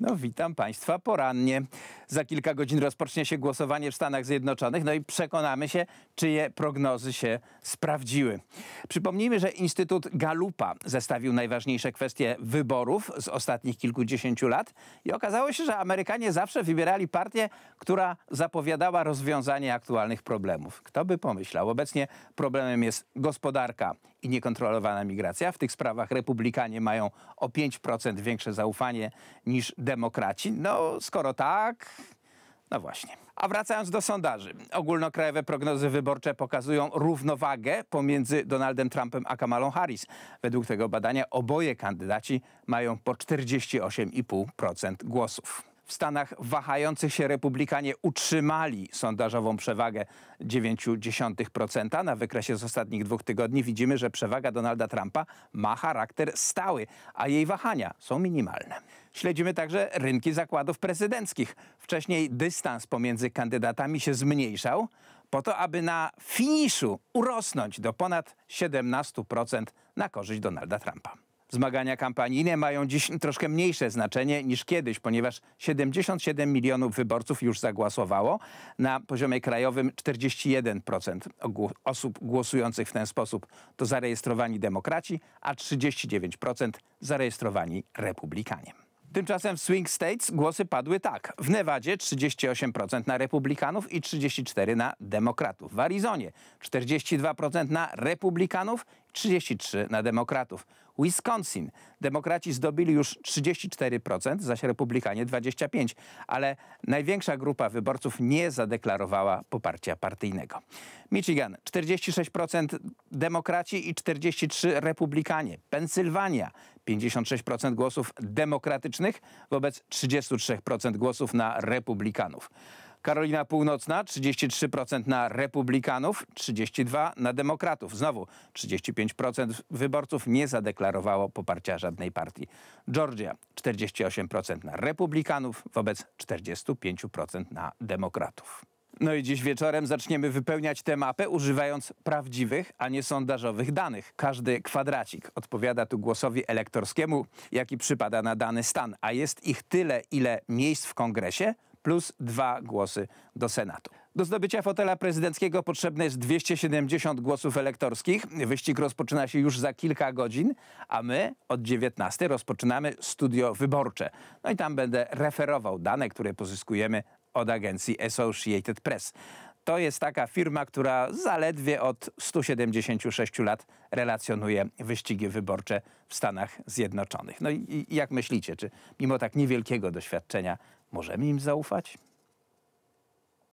No, witam Państwa porannie. Za kilka godzin rozpocznie się głosowanie w Stanach Zjednoczonych, no i przekonamy się, czyje prognozy się sprawdziły. Przypomnijmy, że Instytut Galupa zestawił najważniejsze kwestie wyborów z ostatnich kilkudziesięciu lat i okazało się, że Amerykanie zawsze wybierali partię, która zapowiadała rozwiązanie aktualnych problemów. Kto by pomyślał? Obecnie problemem jest gospodarka i niekontrolowana migracja. W tych sprawach republikanie mają o 5% większe zaufanie niż demokraci? No, skoro tak, no właśnie. A wracając do sondaży. Ogólnokrajowe prognozy wyborcze pokazują równowagę pomiędzy Donaldem Trumpem a Kamalą Harris. Według tego badania oboje kandydaci mają po 48,5% głosów. W Stanach wahających się republikanie utrzymali sondażową przewagę 0,9%. Na wykresie z ostatnich dwóch tygodni widzimy, że przewaga Donalda Trumpa ma charakter stały, a jej wahania są minimalne. Śledzimy także rynki zakładów prezydenckich. Wcześniej dystans pomiędzy kandydatami się zmniejszał, po to, aby na finiszu urosnąć do ponad 17% na korzyść Donalda Trumpa. Zmagania kampanijne mają dziś troszkę mniejsze znaczenie niż kiedyś, ponieważ 77 milionów wyborców już zagłosowało, na poziomie krajowym 41% osób głosujących w ten sposób to zarejestrowani demokraci, a 39% zarejestrowani republikanie. Tymczasem w swing states głosy padły tak. W Nevadzie 38% na republikanów i 34% na demokratów. W Arizonie 42% na republikanów, i 33% na demokratów. Wisconsin. Demokraci zdobili już 34%, zaś republikanie 25%, ale największa grupa wyborców nie zadeklarowała poparcia partyjnego. Michigan 46% demokraci i 43% republikanie. Pensylwania 56% głosów demokratycznych wobec 33% głosów na republikanów. Karolina Północna 33% na republikanów, 32% na demokratów. Znowu 35% wyborców nie zadeklarowało poparcia żadnej partii. Georgia 48% na republikanów wobec 45% na demokratów. No i dziś wieczorem zaczniemy wypełniać tę mapę używając prawdziwych, a nie sondażowych danych. Każdy kwadracik odpowiada tu głosowi elektorskiemu, jaki przypada na dany stan, a jest ich tyle, ile miejsc w kongresie, plus dwa głosy do Senatu. Do zdobycia fotela prezydenckiego potrzebne jest 270 głosów elektorskich. Wyścig rozpoczyna się już za kilka godzin, a my od 19 rozpoczynamy studio wyborcze. No i tam będę referował dane, które pozyskujemy od agencji Associated Press. To jest taka firma, która zaledwie od 176 lat relacjonuje wyścigi wyborcze w Stanach Zjednoczonych. No i jak myślicie, czy mimo tak niewielkiego doświadczenia Możemy im zaufać?